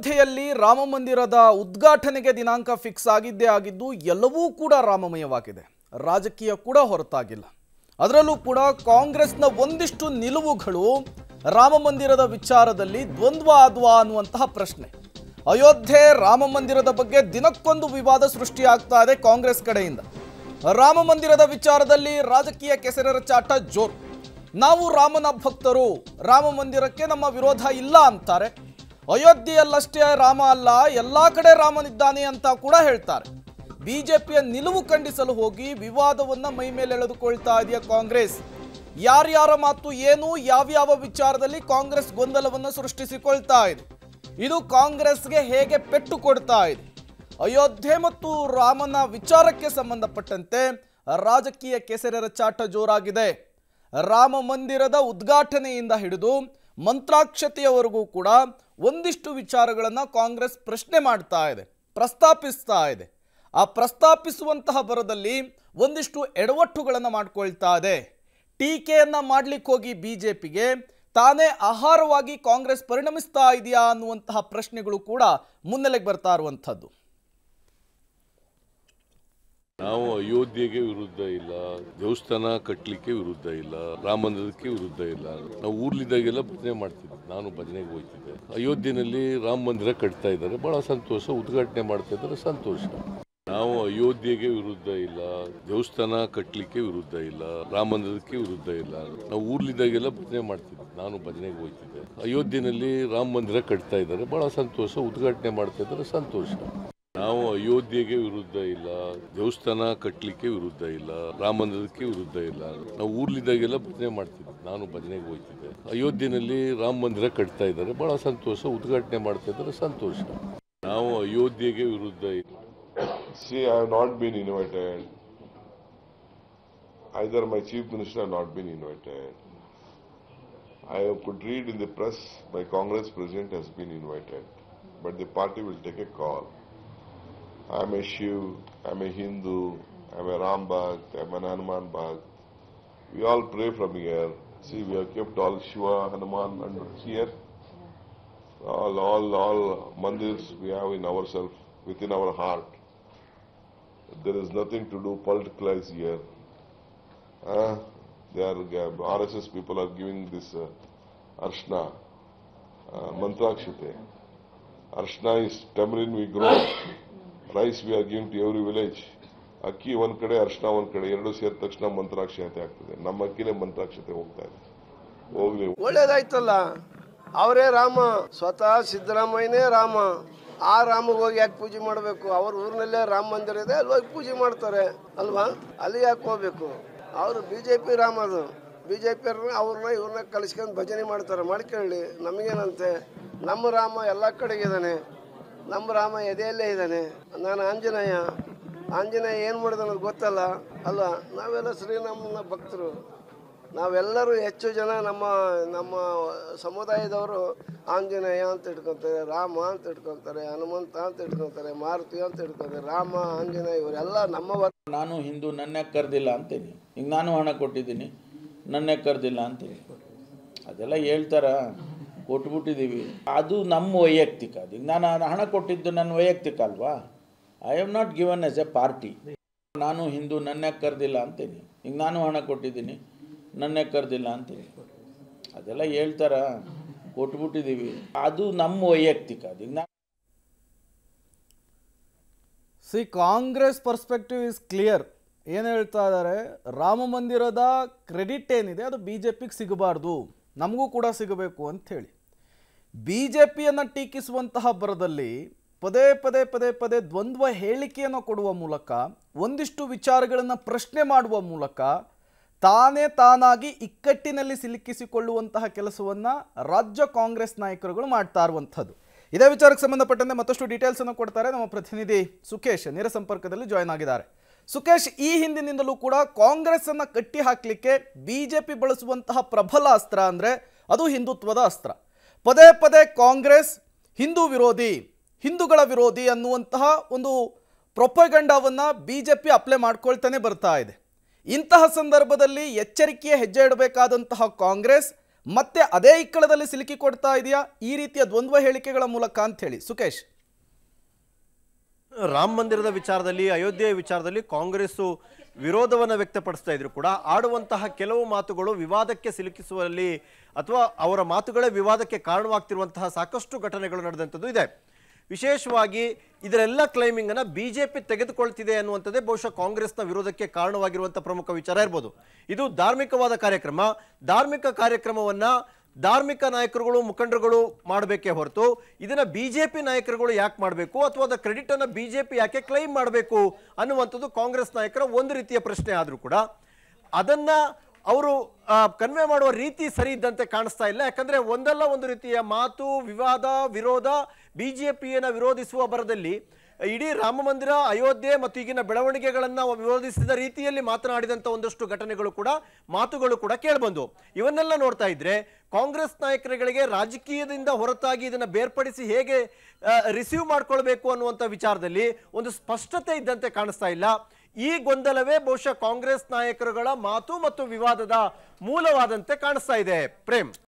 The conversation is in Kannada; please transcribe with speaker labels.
Speaker 1: ಅಯೋಧ್ಯೆಯಲ್ಲಿ ರಾಮ ಮಂದಿರದ ಉದ್ಘಾಟನೆಗೆ ದಿನಾಂಕ ಫಿಕ್ಸ್ ಆಗಿದ್ದೇ ಆಗಿದ್ದು ಎಲ್ಲವೂ ಕೂಡ ರಾಮಮಯವಾಗಿದೆ ರಾಜಕೀಯ ಕೂಡ ಹೊರತಾಗಿಲ್ಲ ಅದರಲ್ಲೂ ಕೂಡ ಕಾಂಗ್ರೆಸ್ನ ಒಂದಿಷ್ಟು ನಿಲುವುಗಳು ರಾಮ ಮಂದಿರದ ವಿಚಾರದಲ್ಲಿ ದ್ವಂದ್ವ ಆದ್ವಾ ಅನ್ನುವಂತಹ ಪ್ರಶ್ನೆ ಅಯೋಧ್ಯೆ ರಾಮ ಮಂದಿರದ ಬಗ್ಗೆ ದಿನಕ್ಕೊಂದು ವಿವಾದ ಸೃಷ್ಟಿಯಾಗ್ತಾ ಇದೆ ಕಾಂಗ್ರೆಸ್ ಕಡೆಯಿಂದ ರಾಮ ಮಂದಿರದ ವಿಚಾರದಲ್ಲಿ ರಾಜಕೀಯ ಕೆಸರರ ಚಾಟ ಜೋರು ನಾವು ರಾಮನ ಭಕ್ತರು ರಾಮ ಮಂದಿರಕ್ಕೆ ನಮ್ಮ ವಿರೋಧ ಇಲ್ಲ ಅಂತಾರೆ ಅಯೋಧ್ಯೆಯಲ್ಲಷ್ಟೇ ರಾಮ ಅಲ್ಲ ಎಲ್ಲ ಕಡೆ ರಾಮನಿದ್ದಾನೆ ಅಂತ ಕೂಡ ಹೇಳ್ತಾರೆ ಬಿಜೆಪಿಯ ನಿಲುವು ಖಂಡಿಸಲು ಹೋಗಿ ವಿವಾದವನ್ನ ಮೈ ಮೇಲೆ ಎಳೆದುಕೊಳ್ತಾ ಇದೆಯಾ ಕಾಂಗ್ರೆಸ್ ಯಾರ್ಯಾರ ಮಾತು ಏನು ಯಾವ್ಯಾವ ವಿಚಾರದಲ್ಲಿ ಕಾಂಗ್ರೆಸ್ ಗೊಂದಲವನ್ನು ಸೃಷ್ಟಿಸಿಕೊಳ್ತಾ ಇದೆ ಇದು ಕಾಂಗ್ರೆಸ್ಗೆ ಹೇಗೆ ಪೆಟ್ಟು ಕೊಡ್ತಾ ಇದೆ ಅಯೋಧ್ಯೆ ಮತ್ತು ರಾಮನ ವಿಚಾರಕ್ಕೆ ಸಂಬಂಧಪಟ್ಟಂತೆ ರಾಜಕೀಯ ಕೆಸರೆರ ಚಾಟ ಜೋರಾಗಿದೆ ರಾಮ ಮಂದಿರದ ಉದ್ಘಾಟನೆಯಿಂದ ಹಿಡಿದು ಮಂತ್ರಾಕ್ಷತೆಯವರೆಗೂ ಕೂಡ ಒಂದಿಷ್ಟು ವಿಚಾರಗಳನ್ನು ಕಾಂಗ್ರೆಸ್ ಪ್ರಶ್ನೆ ಮಾಡ್ತಾ ಇದೆ ಪ್ರಸ್ತಾಪಿಸ್ತಾ ಇದೆ ಆ ಪ್ರಸ್ತಾಪಿಸುವಂತಹ ಬರದಲ್ಲಿ ಒಂದಿಷ್ಟು ಎಡವಟ್ಟುಗಳನ್ನು ಮಾಡ್ಕೊಳ್ತಾ ಇದೆ ಟೀಕೆಯನ್ನು ಮಾಡಲಿಕ್ಕೆ ಹೋಗಿ ಬಿ ಜೆ ಪಿಗೆ ತಾನೇ ಆಹಾರವಾಗಿ ಕಾಂಗ್ರೆಸ್ ಪರಿಣಮಿಸ್ತಾ ಇದೆಯಾ ಅನ್ನುವಂತಹ ಪ್ರಶ್ನೆಗಳು ಕೂಡ ಮುನ್ನೆಲೆಗೆ ಬರ್ತಾ ಇರುವಂಥದ್ದು
Speaker 2: ನಾವು ಅಯೋಧ್ಯೆಗೆ ವಿರುದ್ಧ ಇಲ್ಲ ದೇವಸ್ಥಾನ ಕಟ್ಟಲಿಕ್ಕೆ ವಿರುದ್ಧ ಇಲ್ಲ ರಾಮ ವಿರುದ್ಧ ಇಲ್ಲ ನಾವು ಊರ್ಲಿದ್ದಾಗೆಲ್ಲ ಭಜನೆ ಮಾಡ್ತೀವಿ ನಾನು ಭಜನೆಗೆ ಹೋಗ್ತಿದ್ದೆ ಅಯೋಧ್ಯೆಯಲ್ಲಿ ರಾಮ ಮಂದಿರ ಕಟ್ತಾ ಇದ್ದಾರೆ ಬಹಳ ಸಂತೋಷ ಉದ್ಘಾಟನೆ ಮಾಡ್ತಾ ಇದ್ದಾರೆ ಸಂತೋಷ ನಾವು ಅಯೋಧ್ಯೆಗೆ ವಿರುದ್ಧ ಇಲ್ಲ ದೇವಸ್ಥಾನ ಕಟ್ಟಲಿಕ್ಕೆ ವಿರುದ್ಧ ಇಲ್ಲ ರಾಮ ಮಂದಿರಕ್ಕೆ ವಿರುದ್ಧ ಇಲ್ಲ ನಾವು ಊರ್ಲಿದ್ದಾಗೆಲ್ಲ ಭಜನೆ ಮಾಡ್ತೀವಿ ನಾನು ಭಜನೆಗೆ ಹೋಗ್ತಿದ್ದೆ ಅಯೋಧ್ಯೆಯಲ್ಲಿ ರಾಮ ಮಂದಿರ ಕಟ್ತಾ ಇದ್ದಾರೆ ಬಹಳ ಸಂತೋಷ ಉದ್ಘಾಟನೆ ಮಾಡ್ತಾ ಇದ್ದಾರೆ ಸಂತೋಷ ನಾವು ಅಯೋಧ್ಯೆಗೆ ವಿರುದ್ಧ ಇಲ್ಲ ದೇವಸ್ಥಾನ ಕಟ್ಟಲಿಕ್ಕೆ ವಿರುದ್ಧ ಇಲ್ಲ ರಾಮ ಮಂದಿರಕ್ಕೆ ವಿರುದ್ಧ ಇಲ್ಲ ನಾವು ಊರ್ಲಿದ್ದಾಗೆಲ್ಲ ಭಜನೆ ಮಾಡ್ತಿದ್ವಿ ನಾನು ಭಜನೆಗೆ ಹೋಗ್ತಿದ್ದೆ ಅಯೋಧ್ಯೆಯಲ್ಲಿ ರಾಮ ಮಂದಿರ ಕಟ್ತಾ ಇದ್ದಾರೆ ಬಹಳ ಸಂತೋಷ ಉದ್ಘಾಟನೆ ಮಾಡ್ತಾ ಇದ್ದಾರೆ ಸಂತೋಷ
Speaker 3: ನಾವು ಅಯೋಧ್ಯೆಗೆ ವಿರುದ್ಧ ಇಲ್ಲ see I have not been invited either my chief minister not been invited I could read in the press by Congress president has been invited but the party will take a call I'm a Shiv, I'm a Hindu, I'm a Ram Bhakt, I'm an Hanuman Bhakt. We all pray from here. See, we have kept all Shiva, Hanuman and here. All, all, all mandirs we have in ourselves, within our heart. There is nothing to do politicalize here. Uh, they are, RSS people are giving this uh, Arshna, uh, Mantrakshite. Arshna is tamarind we grow. Rice we are giving to every village ಅಕ್ಕಿ ಒಂದು ಕಡೆ ಅರ್ಶನ ಒಂದು ಕಡೆ ಎರಡು ಸೇರಿದ ತಕ್ಷಣ ಮಂತ್ರಾಕ್ಷತೆ ಆಗ್ತದೆ ನಮ್ಮ ಅಕ್ಕಿನೇ ಮಂತ್ರಾಕ್ಷತೆ ಹೋಗ್ತಾ ಇದೆ ಹೋಗ್ಲಿ
Speaker 4: ಒಳ್ಳೇದಾಯ್ತಲ್ಲ ಅವರೇ ರಾಮ ಸ್ವತಃ ಸಿದ್ದರಾಮಯ್ಯನೇ ರಾಮ ಆ ರಾಮಗೆ ಹೋಗಿ ಯಾಕೆ ಪೂಜೆ ಮಾಡಬೇಕು ಅವ್ರ ಊರಿನಲ್ಲೇ ರಾಮ ಮಂದಿರ ಇದೆ ಅಲ್ಲಿ ಹೋಗಿ ಪೂಜೆ ಮಾಡ್ತಾರೆ ಅಲ್ವಾ ಅಲ್ಲಿ ಯಾಕೆ ಹೋಗ್ಬೇಕು ಅವರು ಬಿ ಜೆ ಪಿ ರಾಮ ಅದು ಬಿ ಜೆ ಪಿ ಅವ್ರನ್ನ ಇವ್ರನ್ನ ಕಳಿಸ್ಕೊಂಡು ಭಜನೆ ಮಾಡ್ತಾರೆ ಮಾಡ್ಕೊಳ್ಳಿ ನಮಗೇನಂತೆ ನಮ್ಮ ರಾಮ ಎಲ್ಲ ಕಡೆಗಿದ್ದಾನೆ ನಮ್ಮ ರಾಮ ಎದೆಯಲ್ಲೇ ಇದ್ದಾನೆ ನಾನು ಆಂಜನೇಯ ಆಂಜನೇಯ ಏನು ಮಾಡಿದ ಅನ್ನೋದು ಗೊತ್ತಲ್ಲ ಅಲ್ಲ ನಾವೆಲ್ಲ ಶ್ರೀರಾಮನ ಭಕ್ತರು ನಾವೆಲ್ಲರೂ ಹೆಚ್ಚು ಜನ ನಮ್ಮ ನಮ್ಮ ಸಮುದಾಯದವರು ಆಂಜನೇಯ ಅಂತ ಇಟ್ಕೊತಾರೆ ರಾಮ ಅಂತ ಇಟ್ಕೊತಾರೆ ಹನುಮಂತ ಅಂತ ಇಟ್ಕೊತಾರೆ ಮಾರುತಿ ಅಂತ ಇಟ್ಕೊತಾರೆ ರಾಮ ಆಂಜನೇಯ ಇವರೆಲ್ಲ ನಮ್ಮ
Speaker 1: ನಾನು ಹಿಂದೂ ನನ್ನೇ ಕರೆದಿಲ್ಲ ಅಂತೀನಿ ಈಗ ನಾನು ಹಣ ಕೊಟ್ಟಿದ್ದೀನಿ ನನ್ನೇ ಕರೆದಿಲ್ಲ ಅಂತೀನಿ ಅದೆಲ್ಲ ಹೇಳ್ತಾರ ಕೊಟ್ಬಿಟ್ಟಿದ್ದೀವಿ ಅದು ನಮ್ಮ ವೈಯಕ್ತಿಕ ಅದು ನಾನು ಹಣ ಕೊಟ್ಟಿದ್ದು ನನ್ನ ವೈಯಕ್ತಿಕ ಅಲ್ವಾ I am not given as a party ನಾನು ಹಿಂದೂ ನನ್ನ ಕರೆದಿಲ್ಲ ಅಂತೀನಿ ಈಗ ನಾನು ಹಣ ಕೊಟ್ಟಿದ್ದೀನಿ ನನ್ನ ಕರೆದಿಲ್ಲ ಅಂತೀನಿ ಅದೆಲ್ಲ ಹೇಳ್ತಾರ ಕೊಟ್ಬಿಟ್ಟಿದ್ದೀವಿ ಅದು ನಮ್ಮ ವೈಯಕ್ತಿಕ ಅದು see Congress perspective is clear ಏನು ಹೇಳ್ತಾ ಇದ್ದಾರೆ ರಾಮ ಮಂದಿರದ ಕ್ರೆಡಿಟ್ ಏನಿದೆ ಅದು ಬಿ ಜೆ ಪಿಗೆ ಸಿಗಬಾರ್ದು ನಮಗೂ ಕೂಡ ಸಿಗಬೇಕು ಅಂಥೇಳಿ ಬಿ ಜೆ ಟೀಕಿಸುವಂತಹ ಬರದಲ್ಲಿ ಪದೇ ಪದೇ ಪದೇ ಪದೇ ದ್ವಂದ್ವ ಹೇಳಿಕೆಯನ್ನು ಕೊಡುವ ಮೂಲಕ ಒಂದಿಷ್ಟು ವಿಚಾರಗಳನ್ನು ಪ್ರಶ್ನೆ ಮಾಡುವ ಮೂಲಕ ತಾನೇ ತಾನಾಗಿ ಇಕ್ಕಟ್ಟಿನಲ್ಲಿ ಸಿಲುಕಿಸಿಕೊಳ್ಳುವಂತಹ ಕೆಲಸವನ್ನು ರಾಜ್ಯ ಕಾಂಗ್ರೆಸ್ ನಾಯಕರುಗಳು ಮಾಡ್ತಾ ಇರುವಂಥದ್ದು ಇದೇ ವಿಚಾರಕ್ಕೆ ಸಂಬಂಧಪಟ್ಟಂತೆ ಮತ್ತಷ್ಟು ಅನ್ನು ಕೊಡ್ತಾರೆ ನಮ್ಮ ಪ್ರತಿನಿಧಿ ಸುಖೇಶ್ ನೇರ ಸಂಪರ್ಕದಲ್ಲಿ ಜಾಯ್ನ್ ಆಗಿದ್ದಾರೆ ಸುಖೇಶ್ ಈ ಹಿಂದಿನಿಂದಲೂ ಕೂಡ ಕಾಂಗ್ರೆಸ್ ಅನ್ನು ಕಟ್ಟಿ ಹಾಕಲಿಕ್ಕೆ ಬಿ ಜೆ ಪಿ ಬಳಸುವಂತಹ ಪ್ರಬಲ ಅಸ್ತ್ರ ಅಂದ್ರೆ ಅದು ಹಿಂದುತ್ವದ ಅಸ್ತ್ರ ಪದೇ ಪದೇ ಕಾಂಗ್ರೆಸ್ ಹಿಂದೂ ವಿರೋಧಿ ಹಿಂದೂಗಳ ವಿರೋಧಿ ಅನ್ನುವಂತಹ ಒಂದು ಪ್ರೊಪಗಂಡವನ್ನು ಬಿ ಜೆ ಪಿ ಅಪ್ಲೈ ಮಾಡ್ಕೊಳ್ತಾನೆ ಬರ್ತಾ ಇದೆ ಇಂತಹ ಸಂದರ್ಭದಲ್ಲಿ ಎಚ್ಚರಿಕೆಯ ಹೆಜ್ಜೆ ಇಡಬೇಕಾದಂತಹ ಕಾಂಗ್ರೆಸ್ ಮತ್ತೆ ಅದೇ ಇಕ್ಕಳದಲ್ಲಿ ಸಿಲುಕಿಕೊಡ್ತಾ ಇದೆಯಾ ಈ ರೀತಿಯ ದ್ವಂದ್ವ ಹೇಳಿಕೆಗಳ ಮೂಲಕ ಹೇಳಿ
Speaker 5: ಸುಖೇಶ್ ರಾಮ ಮಂದಿರದ ವಿಚಾರದಲ್ಲಿ ಅಯೋಧ್ಯೆಯ ವಿಚಾರದಲ್ಲಿ ಕಾಂಗ್ರೆಸ್ ವಿರೋಧವನ್ನು ವ್ಯಕ್ತಪಡಿಸ್ತಾ ಇದ್ರು ಕೂಡ ಆಡುವಂತಹ ಕೆಲವು ಮಾತುಗಳು ವಿವಾದಕ್ಕೆ ಸಿಲುಕಿಸುವಲ್ಲಿ ಅಥವಾ ಅವರ ಮಾತುಗಳೇ ವಿವಾದಕ್ಕೆ ಕಾರಣವಾಗ್ತಿರುವಂತಹ ಸಾಕಷ್ಟು ಘಟನೆಗಳು ನಡೆದಂಥದ್ದು ಇದೆ ವಿಶೇಷವಾಗಿ ಇದರೆಲ್ಲ ಕ್ಲೈಮಿಂಗನ್ನು ಬಿ ಜೆ ಪಿ ತೆಗೆದುಕೊಳ್ತಿದೆ ಅನ್ನುವಂಥದ್ದೇ ಬಹುಶಃ ಕಾಂಗ್ರೆಸ್ನ ವಿರೋಧಕ್ಕೆ ಕಾರಣವಾಗಿರುವಂಥ ಪ್ರಮುಖ ವಿಚಾರ ಇರ್ಬೋದು ಇದು ಧಾರ್ಮಿಕವಾದ ಕಾರ್ಯಕ್ರಮ ಧಾರ್ಮಿಕ ಕಾರ್ಯಕ್ರಮವನ್ನು ಧಾರ್ಮಿಕ ನಾಯಕರುಗಳು ಮುಖಂಡರುಗಳು ಮಾಡಬೇಕೇ ಹೊರತು ಇದನ್ನು ಬಿ ಜೆ ಪಿ ನಾಯಕರುಗಳು ಯಾಕೆ ಮಾಡಬೇಕು ಅಥವಾ ಅದರ ಕ್ರೆಡಿಟನ್ನು ಬಿ ಜೆ ಪಿ ಯಾಕೆ ಕ್ಲೈಮ್ ಮಾಡಬೇಕು ಅನ್ನುವಂಥದ್ದು ಕಾಂಗ್ರೆಸ್ ನಾಯಕರ ಒಂದು ರೀತಿಯ ಪ್ರಶ್ನೆ ಆದರೂ ಕೂಡ ಅದನ್ನು ಅವರು ಕನ್ವೆ ಮಾಡುವ ರೀತಿ ಸರಿ ಇದ್ದಂತೆ ಕಾಣಿಸ್ತಾ ಇಲ್ಲ ಯಾಕಂದರೆ ಒಂದಲ್ಲ ಒಂದು ರೀತಿಯ ಮಾತು ವಿವಾದ ವಿರೋಧ ಬಿ ಜೆ ಪಿಯನ್ನು ವಿರೋಧಿಸುವ ಬರದಲ್ಲಿ ಇಡೀ ರಾಮ ಮಂದಿರ ಅಯೋಧ್ಯೆ ಮತ್ತು ಈಗಿನ ಬೆಳವಣಿಗೆಗಳನ್ನು ವಿರೋಧಿಸಿದ ರೀತಿಯಲ್ಲಿ ಮಾತನಾಡಿದಂಥ ಒಂದಷ್ಟು ಘಟನೆಗಳು ಕೂಡ ಮಾತುಗಳು ಕೂಡ ಕೇಳಬಂದು ಇವನ್ನೆಲ್ಲ ನೋಡ್ತಾ ಇದ್ರೆ ಕಾಂಗ್ರೆಸ್ ನಾಯಕರುಗಳಿಗೆ ರಾಜಕೀಯದಿಂದ ಹೊರತಾಗಿ ಇದನ್ನು ಬೇರ್ಪಡಿಸಿ ಹೇಗೆ ರಿಸೀವ್ ಮಾಡ್ಕೊಳ್ಬೇಕು ಅನ್ನುವಂಥ ವಿಚಾರದಲ್ಲಿ ಒಂದು ಸ್ಪಷ್ಟತೆ ಇದ್ದಂತೆ ಕಾಣಿಸ್ತಾ ಇಲ್ಲ ಈ ಗೊಂದಲವೇ ಬಹುಶಃ ಕಾಂಗ್ರೆಸ್ ನಾಯಕರುಗಳ ಮಾತು ಮತ್ತು ವಿವಾದದ ಮೂಲವಾದಂತೆ ಕಾಣಿಸ್ತಾ ಇದೆ ಪ್ರೇಮ್